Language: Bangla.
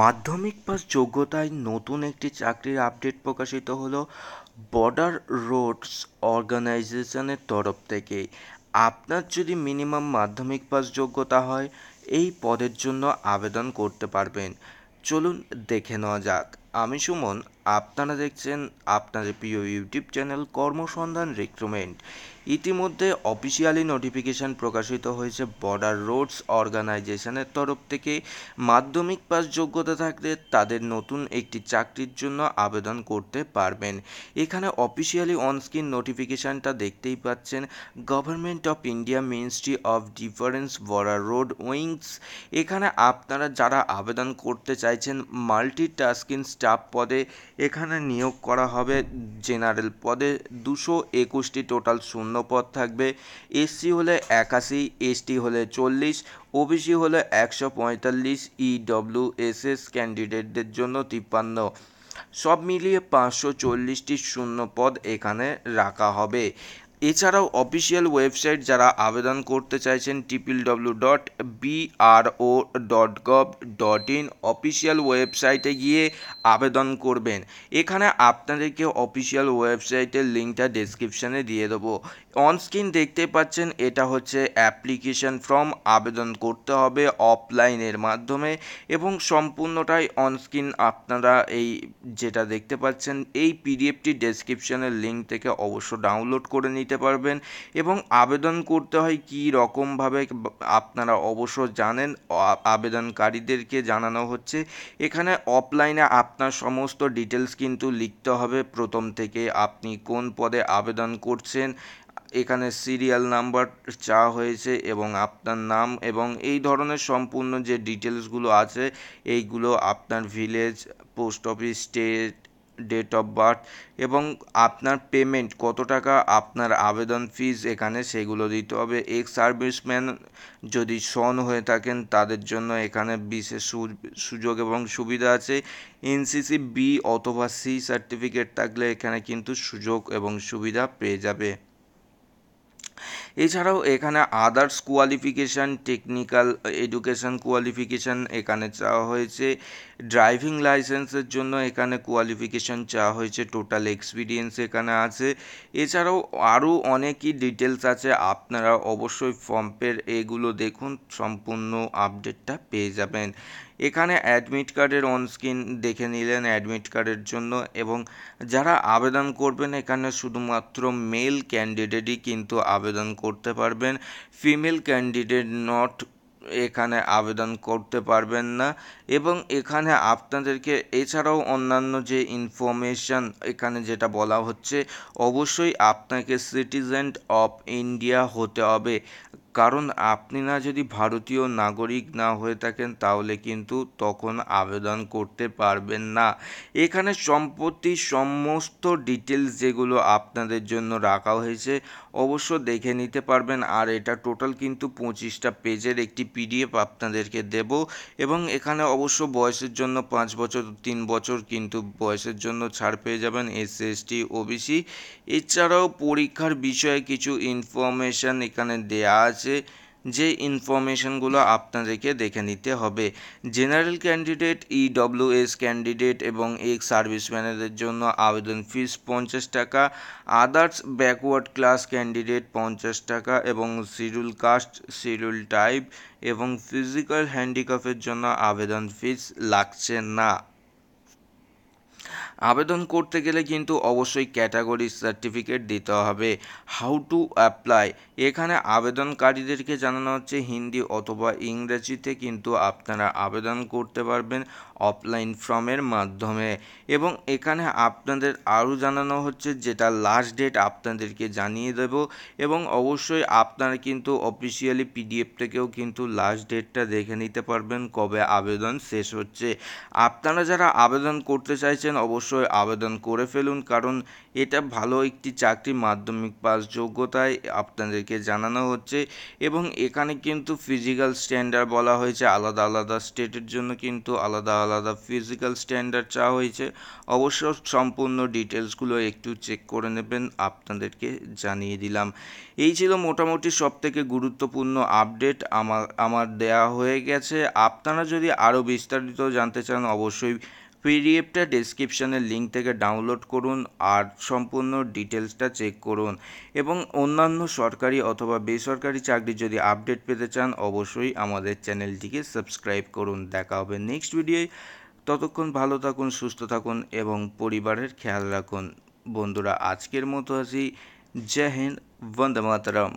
মাধ্যমিক পাস যোগ্যতায় নতুন একটি চাকরির আপডেট প্রকাশিত হলো বর্ডার রোডস অর্গানাইজেশনের তরফ থেকে আপনার যদি মিনিমাম মাধ্যমিক পাস যোগ্যতা হয় এই পদের জন্য আবেদন করতে পারবেন চলুন দেখে নেওয়া যাক আমি সুমন আপনারা দেখছেন আপনাদের প্রিয় ইউটিউব চ্যানেল কর্মসন্ধান রিক্রুটমেন্ট ইতিমধ্যে অফিসিয়ালি নোটিফিকেশান প্রকাশিত হয়েছে বর্ডার রোডস অর্গানাইজেশনের তরফ থেকে মাধ্যমিক পাস যোগ্যতা থাকলে তাদের নতুন একটি চাকরির জন্য আবেদন করতে পারবেন এখানে অফিসিয়ালি অনস্ক্রিন নোটিফিকেশানটা দেখতেই পাচ্ছেন government of India ministry of defence border road wings এখানে আপনারা যারা আবেদন করতে চাইছেন মাল্টি টাস্কিং স্টাফ পদে এখানে নিয়োগ করা হবে জেনারেল পদে দুশো একুশটি টোটাল শূন্য পদ থাকবে এসসি হলে একাশি এসটি হলে চল্লিশ ওবিসি হলে একশো পঁয়তাল্লিশ ইডব্লিউ এস এস ক্যান্ডিডেটদের জন্য তিপ্পান্ন সব মিলিয়ে পাঁচশো চল্লিশটি শূন্য পদ এখানে রাখা হবে এছাড়াও অফিসিয়াল ওয়েবসাইট যারা আবেদন করতে চাইছেন triple W dot BRO dot gov dot in official ওয়েবসাইটে গিয়ে আবেদন করবেন এখানে আপনাদেরকে অফিসিয়াল ওয়েবসাইটের লিঙ্কটা ডেসক্রিপশানে দিয়ে দেবো অনস্ক্রিন দেখতে পাচ্ছেন এটা হচ্ছে অ্যাপ্লিকেশান ফর্ম আবেদন করতে হবে অফলাইনের মাধ্যমে এবং সম্পূর্ণটাই অনস্ক্রিন আপনারা এই যেটা দেখতে পাচ্ছেন এই পিডিএফটি ডেসক্রিপশানের লিঙ্ক থেকে অবশ্য ডাউনলোড করে নিতে নিতে পারবেন এবং আবেদন করতে হয় কী রকমভাবে আপনারা অবশ্য জানেন আবেদনকারীদেরকে জানানো হচ্ছে এখানে অফলাইনে আপনার সমস্ত ডিটেলস কিন্তু লিখতে হবে প্রথম থেকে আপনি কোন পদে আবেদন করছেন এখানে সিরিয়াল নাম্বার চা হয়েছে এবং আপনার নাম এবং এই ধরনের সম্পূর্ণ যে ডিটেলসগুলো আছে এইগুলো আপনার village post office state date of birth এবং আপনার পেমেন্ট কত টাকা আপনার আবেদন ফিজ এখানে সেগুলো দিতে হবে এক্স সার্ভিসম্যান যদি সন হয়ে থাকেন তাদের জন্য এখানে বিশেষ সুযোগ এবং সুবিধা আছে এনসিসি বি অথবা সি সার্টিফিকেট থাকলে এখানে কিন্তু সুযোগ এবং সুবিধা পেয়ে যাবে এছাড়াও এখানে others qualification technical education qualification এখানে চাওয়া হয়েছে ড্রাইভিং লাইসেন্সের জন্য এখানে কোয়ালিফিকেশান চাওয়া হয়েছে টোটাল এক্সপিরিয়েন্স এখানে আছে এছাড়াও আরও অনেকই ডিটেলস আছে আপনারা অবশ্যই ফর্মের এগুলো দেখুন সম্পূর্ণ আপডেটটা পেয়ে যাবেন এখানে অ্যাডমিট কার্ডের অনস্ক্রিন দেখে নিলেন অ্যাডমিট কার্ডের জন্য এবং যারা আবেদন করবেন এখানে শুধুমাত্র মেল ক্যান্ডিডেটই কিন্তু আবেদন করতে পারবেন ফিমেল ক্যান্ডিডেট নট এখানে আবেদন করতে পারবেন না এবং এখানে আপনাদেরকে এছাড়াও অন্যান্য যে ইনফরমেশান এখানে যেটা বলা হচ্ছে অবশ্যই আপনাকে সিটিজেন অফ ইন্ডিয়া হতে হবে কারণ আপনি না যদি ভারতীয় নাগরিক না হয়ে থাকেন তাহলে কিন্তু তখন আবেদন করতে পারবেন না এখানে সম্পত্তির সমস্ত ডিটেলস যেগুলো আপনাদের জন্য রাখা হয়েছে অবশ্য দেখে নিতে পারবেন আর এটা টোটাল কিন্তু পঁচিশটা পেজের একটি পিডিএফ আপনাদেরকে দেব এবং এখানে অবশ্য বয়সের জন্য পাঁচ বছর তিন বছর কিন্তু বয়সের জন্য ছাড় পেয়ে যাবেন এস এসটি ওবিসি এছাড়াও পরীক্ষার বিষয়ে কিছু ইনফরমেশান এখানে দেয়া আছে যে ইনফরমেশনগুলো আপনাদেরকে দেখে নিতে হবে জেনারেল ক্যান্ডিডেট ইডব্লিউএস ক্যান্ডিডেট এবং এক্স সার্ভিসম্যানেদের জন্য আবেদন ফিস পঞ্চাশ টাকা আদার্স ব্যাকওয়ার্ড ক্লাস ক্যান্ডিডেট পঞ্চাশ টাকা এবং শিডিউল কাস্ট শিডিউল টাইপ এবং ফিজিক্যাল হ্যান্ডিক্যাপের জন্য আবেদন ফিস লাগছে না আবেদন করতে গেলে কিন্তু অবশ্যই ক্যাটাগরি সার্টিফিকেট দিতে হবে হাউ টু অ্যাপ্লাই এখানে আবেদনকারীদেরকে জানানো হচ্ছে হিন্দি অথবা ইংরেজিতে কিন্তু আপনারা আবেদন করতে পারবেন অফলাইন ফর্মের মাধ্যমে এবং এখানে আপনাদের আরও জানানো হচ্ছে যেটা লাস্ট ডেট আপনাদেরকে জানিয়ে দেব এবং অবশ্যই আপনারা কিন্তু অফিসিয়ালি পিডিএফ থেকেও কিন্তু লাস্ট ডেটটা দেখে নিতে পারবেন কবে আবেদন শেষ হচ্ছে আপনারা যারা আবেদন করতে চাইছেন অবশ্যই অবশ্যই আবেদন করে ফেলুন কারণ এটা ভালো একটি চাকরি মাধ্যমিক পাস যোগ্যতায় আপনাদেরকে জানানো হচ্ছে এবং এখানে কিন্তু ফিজিক্যাল স্ট্যান্ডার্ড বলা হয়েছে আলাদা আলাদা স্টেটের জন্য কিন্তু আলাদা আলাদা ফিজিক্যাল স্ট্যান্ডার্ড চাওয়া হয়েছে অবশ্য সম্পূর্ণ ডিটেলসগুলো একটু চেক করে নেবেন আপনাদেরকে জানিয়ে দিলাম এই ছিল মোটামুটি সব থেকে গুরুত্বপূর্ণ আপডেট আমার আমার দেয়া হয়ে গেছে আপনারা যদি আরও বিস্তারিত জানতে চান অবশ্যই পিডিএফটা ডিসক্রিপশানের লিঙ্ক থেকে ডাউনলোড করুন আর সম্পূর্ণ ডিটেলসটা চেক করুন এবং অন্যান্য সরকারি অথবা বেসরকারি চাকরির যদি আপডেট পেতে চান অবশ্যই আমাদের চ্যানেলটিকে সাবস্ক্রাইব করুন দেখা হবে নেক্সট ভিডিওয় ততক্ষণ ভালো থাকুন সুস্থ থাকুন এবং পরিবারের খেয়াল রাখুন বন্ধুরা আজকের মতো আছি জয় হিন্দ বন্দে মাতরম